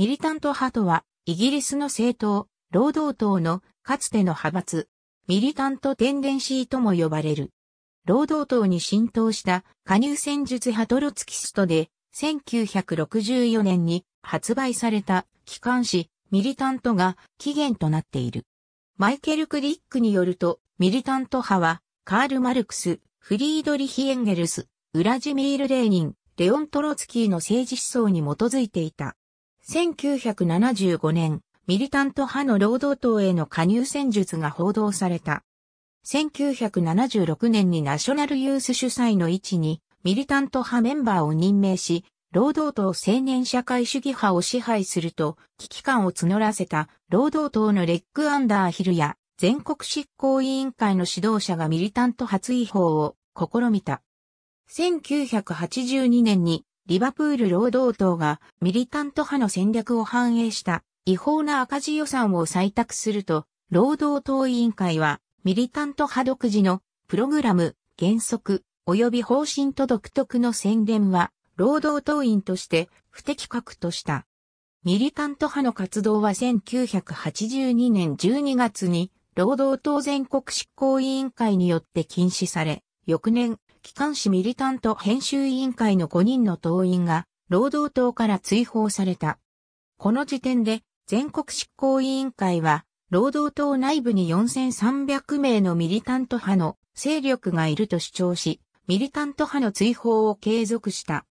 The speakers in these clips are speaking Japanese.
ミリタント派とは、イギリスの政党、労働党のかつての派閥、ミリタントテンデンシーとも呼ばれる。労働党に浸透した加入戦術派トロツキストで、1964年に発売された機関誌ミリタントが起源となっている。マイケル・クリックによると、ミリタント派は、カール・マルクス、フリードリヒ・エンゲルス、ウラジミール・レーニン、レオン・トロツキーの政治思想に基づいていた。1975年、ミリタント派の労働党への加入戦術が報道された。1976年にナショナルユース主催の位置に、ミリタント派メンバーを任命し、労働党青年社会主義派を支配すると、危機感を募らせた労働党のレッグ・アンダーヒルや、全国執行委員会の指導者がミリタント初違法を試みた。1982年にリバプール労働党がミリタント派の戦略を反映した違法な赤字予算を採択すると、労働党委員会はミリタント派独自のプログラム、原則、及び方針と独特の宣伝は、労働党員として不適格とした。ミリタント派の活動は1982年12月に労働党全国執行委員会によって禁止され、翌年機関紙ミリタント編集委員会の5人の党員が、労働党から追放された。この時点で、全国執行委員会は、労働党内部に4300名のミリタント派の勢力がいると主張し、ミリタント派の追放を継続した。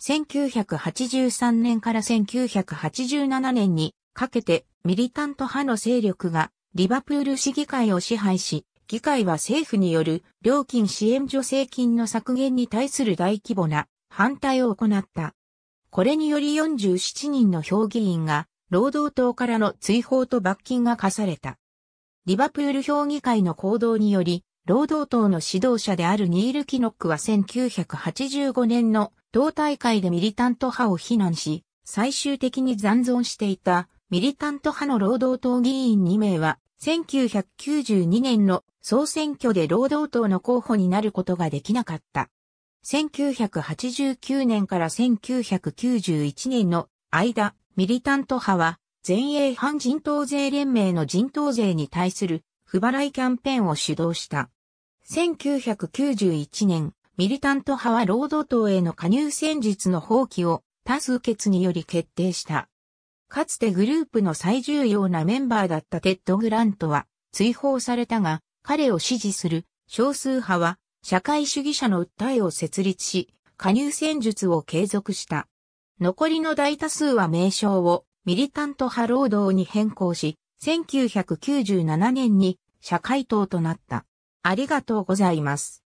1983年から1987年にかけてミリタント派の勢力がリバプール市議会を支配し、議会は政府による料金支援助成金の削減に対する大規模な反対を行った。これにより47人の評議員が労働党からの追放と罰金が課された。リバプール評議会の行動により、労働党の指導者であるニール・キノックは1985年の党大会でミリタント派を非難し、最終的に残存していたミリタント派の労働党議員2名は1992年の総選挙で労働党の候補になることができなかった。1989年から1991年の間、ミリタント派は全英反人党税連盟の人党税に対する不払いキャンペーンを主導した。1991年、ミリタント派は労働党への加入戦術の放棄を多数決により決定した。かつてグループの最重要なメンバーだったテッド・グラントは追放されたが、彼を支持する少数派は社会主義者の訴えを設立し、加入戦術を継続した。残りの大多数は名称をミリタント派労働に変更し、1997年に社会党となった。ありがとうございます。